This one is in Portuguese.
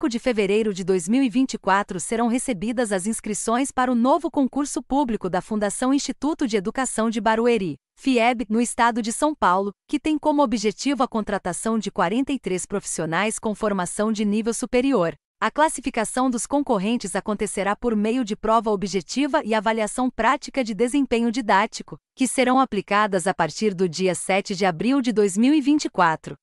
5 de fevereiro de 2024 serão recebidas as inscrições para o novo concurso público da Fundação Instituto de Educação de Barueri, FIEB, no estado de São Paulo, que tem como objetivo a contratação de 43 profissionais com formação de nível superior. A classificação dos concorrentes acontecerá por meio de prova objetiva e avaliação prática de desempenho didático, que serão aplicadas a partir do dia 7 de abril de 2024.